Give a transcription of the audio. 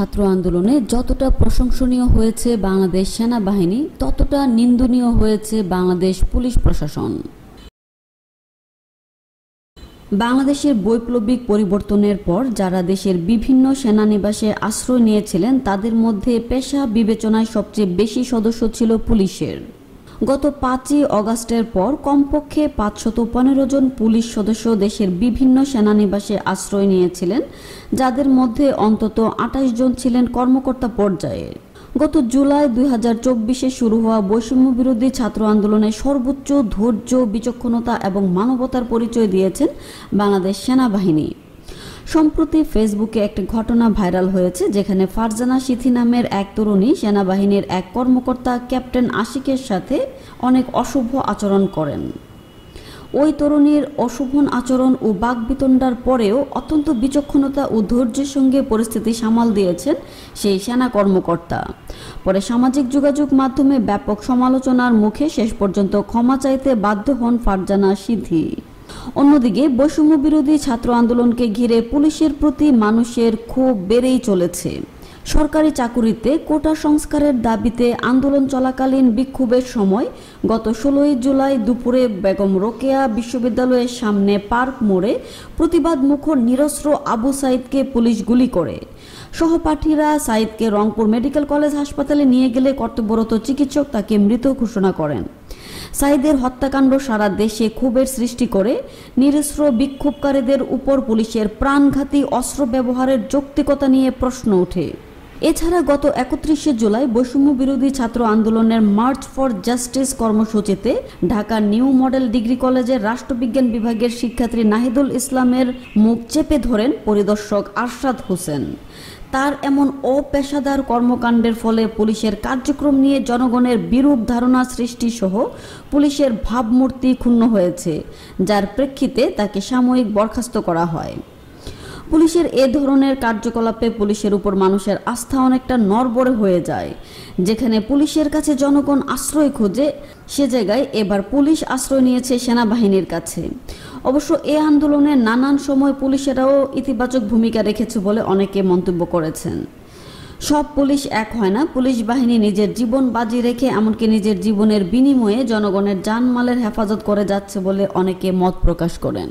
ছাত্র আন্দোলনে যতটা প্রশংসনীয় হয়েছে বাংলাদেশ সেনাবাহিনী ততটা নিন্দনীয় হয়েছে বাংলাদেশ পুলিশ প্রশাসন বাংলাদেশের বৈপ্লবিক পরিবর্তনের পর যারা দেশের বিভিন্ন সেনানিবাসে আশ্রয় নিয়েছিলেন তাদের মধ্যে পেশা বিবেচনায় সবচেয়ে বেশি সদস্য ছিল পুলিশের গত পাঁচই অগাস্টের পর কমপক্ষে পাঁচশত পনেরো জন পুলিশ সদস্য দেশের বিভিন্ন সেনানিবাসে আশ্রয় নিয়েছিলেন যাদের মধ্যে অন্তত আঠাশ জন ছিলেন কর্মকর্তা পর্যায়ে গত জুলাই দুই হাজার চব্বিশে শুরু হওয়া বৈষম্য বিরোধী ছাত্র আন্দোলনে সর্বোচ্চ ধৈর্য বিচক্ষণতা এবং মানবতার পরিচয় দিয়েছেন বাংলাদেশ সেনাবাহিনী সম্প্রতি ফেসবুকে একটি ঘটনা ভাইরাল হয়েছে যেখানে ফারজানা সিথি নামের এক তরুণী সেনাবাহিনীর এক কর্মকর্তা ক্যাপ্টেন আশিকের সাথে অনেক অশুভ আচরণ করেন ওই তরুণীর অশুভন আচরণ ও বাগবিতণ্ডার পরেও অত্যন্ত বিচক্ষণতা ও ধৈর্যের সঙ্গে পরিস্থিতি সামাল দিয়েছেন সেই সেনা কর্মকর্তা পরে সামাজিক যোগাযোগ মাধ্যমে ব্যাপক সমালোচনার মুখে শেষ পর্যন্ত ক্ষমা চাইতে বাধ্য হন ফারজানা সিদ্ধি অন্যদিকে বৈষম্য বিরোধী ছাত্র আন্দোলনকে ঘিরে পুলিশের প্রতি মানুষের ক্ষোভ বেড়েই চলেছে সরকারি চাকুরিতে কোটা সংস্কারের দাবিতে আন্দোলন চলাকালীন বিক্ষোভের সময় গত ষোলোই জুলাই দুপুরে বেগম রোকেয়া বিশ্ববিদ্যালয়ের সামনে পার্ক মোড়ে প্রতিবাদ মুখর নিরস্ত্র আবু সাইদকে পুলিশ গুলি করে সহপাঠীরা সাইদকে রংপুর মেডিকেল কলেজ হাসপাতালে নিয়ে গেলে কর্তব্যরত চিকিৎসক তাকে মৃত ঘোষণা করেন সাইদের হত্যাকাণ্ড সারা দেশে ক্ষোভের সৃষ্টি করে নিরস্ত্র বিক্ষোভকারীদের উপর পুলিশের প্রাণঘাতী অস্ত্র ব্যবহারের যৌক্তিকতা নিয়ে প্রশ্ন ওঠে এছাড়া গত একত্রিশে জুলাই বৈষম্য বিরোধী ছাত্র আন্দোলনের মার্চ ফর জাস্টিস কর্মসূচিতে ঢাকা নিউ মডেল ডিগ্রি কলেজের রাষ্ট্রবিজ্ঞান বিভাগের শিক্ষার্থী নাহিদুল ইসলামের মুখ চেপে ধরেন পরিদর্শক আরশাদ হোসেন তার এমন অপেশাদার কর্মকাণ্ডের ফলে পুলিশের কার্যক্রম নিয়ে জনগণের বিরূপ ধারণা সৃষ্টি সহ পুলিশের ভাবমূর্তি ক্ষুণ্ণ হয়েছে যার প্রেক্ষিতে তাকে সাময়িক বরখাস্ত করা হয় পুলিশের এ ধরনের কার্যকলাপে পুলিশের উপর মানুষের আস্থা অনেকটা নরবরে হয়ে যায় যেখানে পুলিশের কাছে জনগণ আশ্রয় খোঁজে সে জায়গায় এবার পুলিশ আশ্রয় নিয়েছে সেনাবাহিনীর কাছে অবশ্য এ আন্দোলনে নানান সময় পুলিশেরাও ইতিবাচক ভূমিকা রেখেছে বলে অনেকে মন্তব্য করেছেন সব পুলিশ এক হয় না পুলিশ বাহিনী নিজের জীবন বাজি রেখে এমনকি নিজের জীবনের বিনিময়ে জনগণের জানমালের হেফাজত করে যাচ্ছে বলে অনেকে মত প্রকাশ করেন